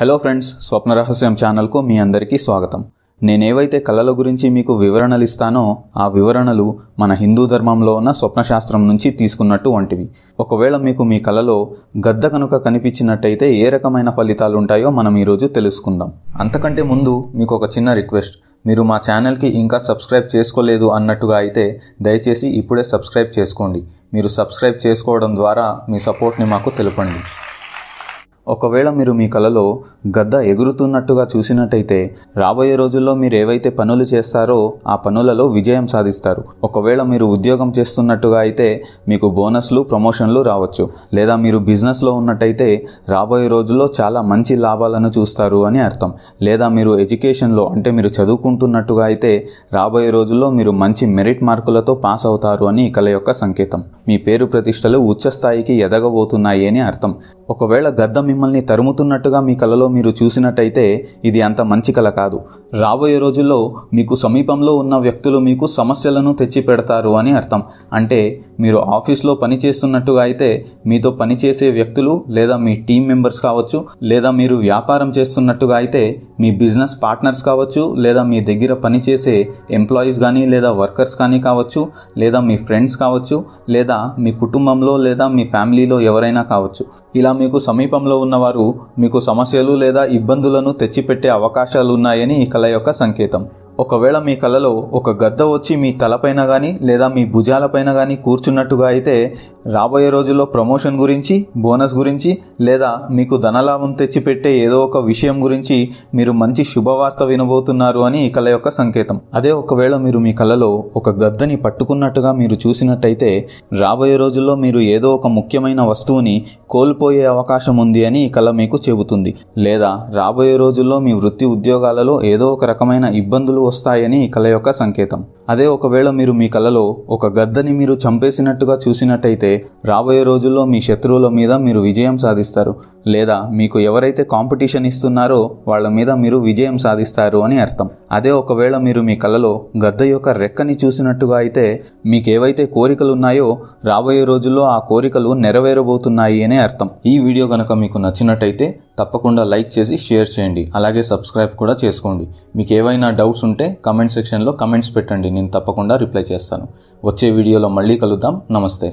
hello friends స్వప్న రహస్యం ఛానల్కు మీ అందరికీ స్వాగతం నేనేవైతే కళల గురించి మీకు వివరణలు ఇస్తానో ఆ వివరణలు మన హిందూ ధర్మంలో ఉన్న స్వప్నశాస్త్రం నుంచి తీసుకున్నట్టు వంటివి ఒకవేళ మీకు మీ కళలో గద్ద కనుక కనిపించినట్టయితే ఏ రకమైన ఫలితాలు ఉంటాయో మనం ఈరోజు తెలుసుకుందాం అంతకంటే ముందు మీకు ఒక చిన్న రిక్వెస్ట్ మీరు మా ఛానల్కి ఇంకా సబ్స్క్రైబ్ చేసుకోలేదు అన్నట్టుగా అయితే దయచేసి ఇప్పుడే సబ్స్క్రైబ్ చేసుకోండి మీరు సబ్స్క్రైబ్ చేసుకోవడం ద్వారా మీ సపోర్ట్ని మాకు తెలుపండి ఒకవేళ మీరు మీ కలలో గద్ద ఎగురుతున్నట్టుగా చూసినట్టయితే రాబోయే రోజుల్లో మీరు ఏవైతే పనులు చేస్తారో ఆ పనులలో విజయం సాధిస్తారు ఒకవేళ మీరు ఉద్యోగం చేస్తున్నట్టుగా అయితే మీకు బోనస్లు ప్రమోషన్లు రావచ్చు లేదా మీరు బిజినెస్లో ఉన్నట్టయితే రాబోయే రోజుల్లో చాలా మంచి లాభాలను చూస్తారు అని అర్థం లేదా మీరు ఎడ్యుకేషన్లో అంటే మీరు చదువుకుంటున్నట్టుగా అయితే రాబోయే రోజుల్లో మీరు మంచి మెరిట్ మార్కులతో పాస్ అవుతారు అని ఈ కళ యొక్క సంకేతం మీ పేరు ప్రతిష్టలు ఉచ్చస్థాయికి స్థాయికి ఎదగబోతున్నాయి అని అర్థం ఒకవేళ గద్ద మిమ్మల్ని తరుముతున్నట్టుగా మీ కలలో మీరు చూసినట్టయితే ఇది అంత మంచి కళ కాదు రాబోయే రోజుల్లో మీకు సమీపంలో ఉన్న వ్యక్తులు మీకు సమస్యలను తెచ్చి పెడతారు అని అర్థం అంటే మీరు ఆఫీస్లో పనిచేస్తున్నట్టుగా అయితే మీతో పనిచేసే వ్యక్తులు లేదా మీ టీం మెంబర్స్ కావచ్చు లేదా మీరు వ్యాపారం చేస్తున్నట్టుగా అయితే మీ బిజినెస్ పార్ట్నర్స్ కావచ్చు లేదా మీ దగ్గర పనిచేసే ఎంప్లాయీస్ కానీ లేదా వర్కర్స్ కానీ కావచ్చు లేదా మీ ఫ్రెండ్స్ కావచ్చు లేదా మీ కుటుంబంలో లేదా మీ ఫ్యామిలీలో ఎవరైనా కావచ్చు ఇలా మీకు సమీపంలో ఉన్నవారు మీకు సమస్యలు లేదా ఇబ్బందులను తెచ్చిపెట్టే అవకాశాలు ఉన్నాయని ఈ కళ యొక్క సంకేతం ఒకవేళ మీ కలలో ఒక గద్ద వచ్చి మీ తలపైన కానీ లేదా మీ భుజాలపైన కానీ కూర్చున్నట్టుగా అయితే రాబోయే రోజుల్లో ప్రమోషన్ గురించి బోనస్ గురించి లేదా మీకు ధనలాభం తెచ్చిపెట్టే ఏదో ఒక విషయం గురించి మీరు మంచి శుభవార్త వినబోతున్నారు అని ఈ కళ యొక్క సంకేతం అదే ఒకవేళ మీరు మీ కళలో ఒక గద్దని పట్టుకున్నట్టుగా మీరు చూసినట్టయితే రాబోయే రోజుల్లో మీరు ఏదో ఒక ముఖ్యమైన వస్తువుని కోల్పోయే అవకాశం ఉంది అని ఈ కళ మీకు చెబుతుంది లేదా రాబోయే రోజుల్లో మీ వృత్తి ఉద్యోగాలలో ఏదో ఒక రకమైన ఇబ్బందులు వస్తాయని కళ యొక్క సంకేతం అదే ఒకవేళ మీరు మీ కళలో ఒక గద్దని మీరు చంపేసినట్టుగా చూసినట్టయితే రాబోయే రోజుల్లో మీ శత్రువుల మీద మీరు విజయం సాధిస్తారు లేదా మీకు ఎవరైతే కాంపిటీషన్ ఇస్తున్నారో వాళ్ళ మీద మీరు విజయం సాధిస్తారు అని అర్థం అదే ఒకవేళ మీరు మీ కళలో గద్ద యొక్క రెక్కని చూసినట్టుగా అయితే మీకు ఏవైతే కోరికలు ఉన్నాయో రాబోయే రోజుల్లో ఆ కోరికలు నెరవేరబోతున్నాయి అనే అర్థం ఈ వీడియో కనుక మీకు నచ్చినట్టయితే తప్పకుండా లైక్ చేసి షేర్ చేయండి అలాగే సబ్స్క్రైబ్ కూడా చేసుకోండి మీకు ఏవైనా డౌట్స్ ఉంటే కమెంట్ సెక్షన్లో కమెంట్స్ పెట్టండి నేను తప్పకుండా రిప్లై చేస్తాను వచ్చే వీడియోలో మళ్ళీ కలుద్దాం నమస్తే